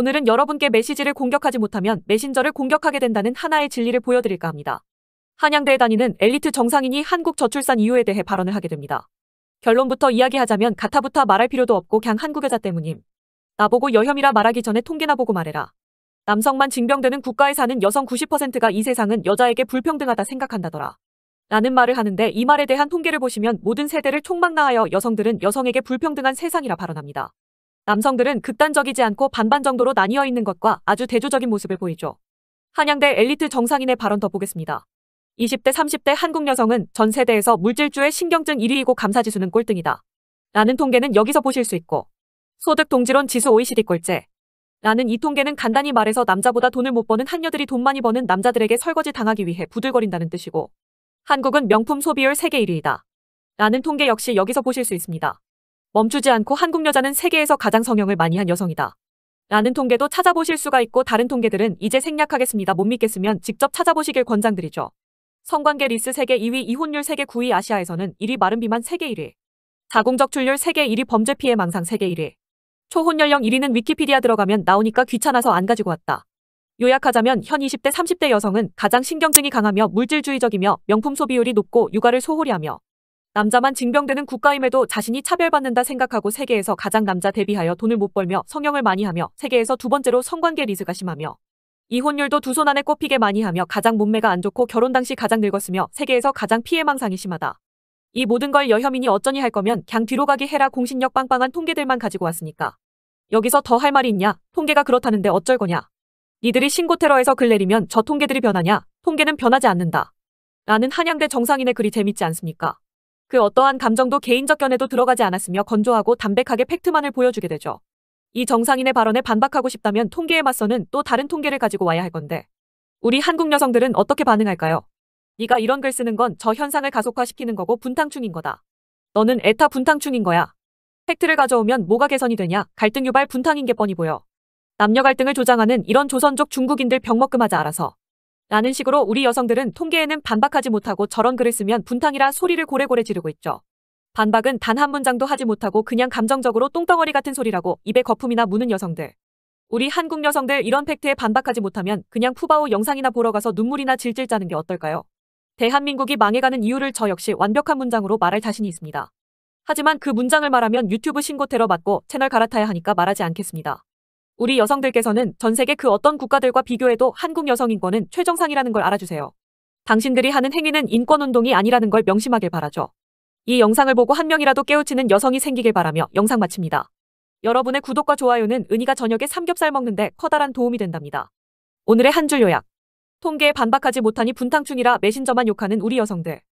오늘은 여러분께 메시지를 공격하지 못하면 메신저를 공격하게 된다는 하나의 진리를 보여드릴까 합니다. 한양대에 다니는 엘리트 정상인이 한국저출산 이유에 대해 발언을 하게 됩니다. 결론부터 이야기하자면 가타부타 말할 필요도 없고 그냥 한국 여자 때문임. 나보고 여혐이라 말하기 전에 통계나 보고 말해라. 남성만 징병되는 국가에 사는 여성 90%가 이 세상은 여자에게 불평등하다 생각한다더라. 라는 말을 하는데 이 말에 대한 통계를 보시면 모든 세대를 총망나하여 여성들은 여성에게 불평등한 세상이라 발언합니다. 남성들은 극단적이지 않고 반반 정도로 나뉘어 있는 것과 아주 대조적인 모습을 보이죠. 한양대 엘리트 정상인의 발언 더 보겠습니다. 20대 30대 한국 여성은 전 세대에서 물질주의 신경증 1위이고 감사지수는 꼴등이다. 라는 통계는 여기서 보실 수 있고 소득 동지론 지수 OECD 꼴째 라는 이 통계는 간단히 말해서 남자보다 돈을 못 버는 한녀들이 돈 많이 버는 남자들에게 설거지 당하기 위해 부들거린다는 뜻이고 한국은 명품 소비율 세계 1위이다. 라는 통계 역시 여기서 보실 수 있습니다. 멈추지 않고 한국 여자는 세계에서 가장 성형을 많이 한 여성이다. 라는 통계도 찾아보실 수가 있고 다른 통계들은 이제 생략하겠습니다. 못 믿겠으면 직접 찾아보시길 권장드리죠. 성관계 리스 세계 2위, 이혼율 세계 9위, 아시아에서는 1위, 마른 비만 세계 1위, 자궁적 출혈 세계 1위, 범죄 피해 망상 세계 1위, 초혼 연령 1위는 위키피디아 들어가면 나오니까 귀찮아서 안 가지고 왔다. 요약하자면 현 20대 30대 여성은 가장 신경증이 강하며 물질주의적이며 명품 소비율이 높고 육아를 소홀히 하며 남자만 징병되는 국가임에도 자신이 차별받는다 생각하고 세계에서 가장 남자 대비하여 돈을 못 벌며 성형을 많이 하며 세계에서 두 번째로 성관계 리스가 심하며 이혼율도 두 손 안에 꼽히게 많이 하며 가장 몸매가 안 좋고 결혼 당시 가장 늙었으며 세계에서 가장 피해망상이 심하다. 이 모든 걸 여혐인이 어쩌니 할 거면 그냥 뒤로 가게 해라 공신력 빵빵한 통계들만 가지고 왔으니까. 여기서 더 할 말이 있냐? 통계가 그렇다는데 어쩔 거냐? 니들이 신고 테러에서 글 내리면 저 통계들이 변하냐? 통계는 변하지 않는다. 라는 한양대 정상인의 글이 재밌지 않습니까? 그 어떠한 감정도 개인적 견해도 들어가지 않았으며 건조하고 담백하게 팩트만을 보여주게 되죠. 이 정상인의 발언에 반박하고 싶다면 통계에 맞서는 또 다른 통계를 가지고 와야 할 건데 우리 한국 여성들은 어떻게 반응할까요? 네가 이런 글 쓰는 건 저 현상을 가속화시키는 거고 분탕충인 거다. 너는 에타 분탕충인 거야. 팩트를 가져오면 뭐가 개선이 되냐? 갈등 유발 분탕인 게 뻔히 보여. 남녀 갈등을 조장하는 이런 조선족 중국인들 병먹금 하지 알아서. 라는 식으로 우리 여성들은 통계에는 반박하지 못하고 저런 글을 쓰면 분탕이라 소리를 고래고래 지르고 있죠. 반박은 단 한 문장도 하지 못하고 그냥 감정적으로 똥덩어리 같은 소리라고 입에 거품이나 무는 여성들. 우리 한국 여성들 이런 팩트에 반박하지 못하면 그냥 푸바오 영상이나 보러 가서 눈물이나 질질 짜는 게 어떨까요? 대한민국이 망해가는 이유를 저 역시 완벽한 문장으로 말할 자신이 있습니다. 하지만 그 문장을 말하면 유튜브 신고 테러 맞고 채널 갈아타야 하니까 말하지 않겠습니다. 우리 여성들께서는 전 세계 그 어떤 국가들과 비교해도 한국 여성 인권은 최정상이라는 걸 알아주세요. 당신들이 하는 행위는 인권운동이 아니라는 걸 명심하길 바라죠. 이 영상을 보고 한 명이라도 깨우치는 여성이 생기길 바라며 영상 마칩니다. 여러분의 구독과 좋아요는 은희가 저녁에 삼겹살 먹는데 커다란 도움이 된답니다. 오늘의 한 줄 요약. 통계에 반박하지 못하니 분탕충이라 메신저만 욕하는 우리 여성들.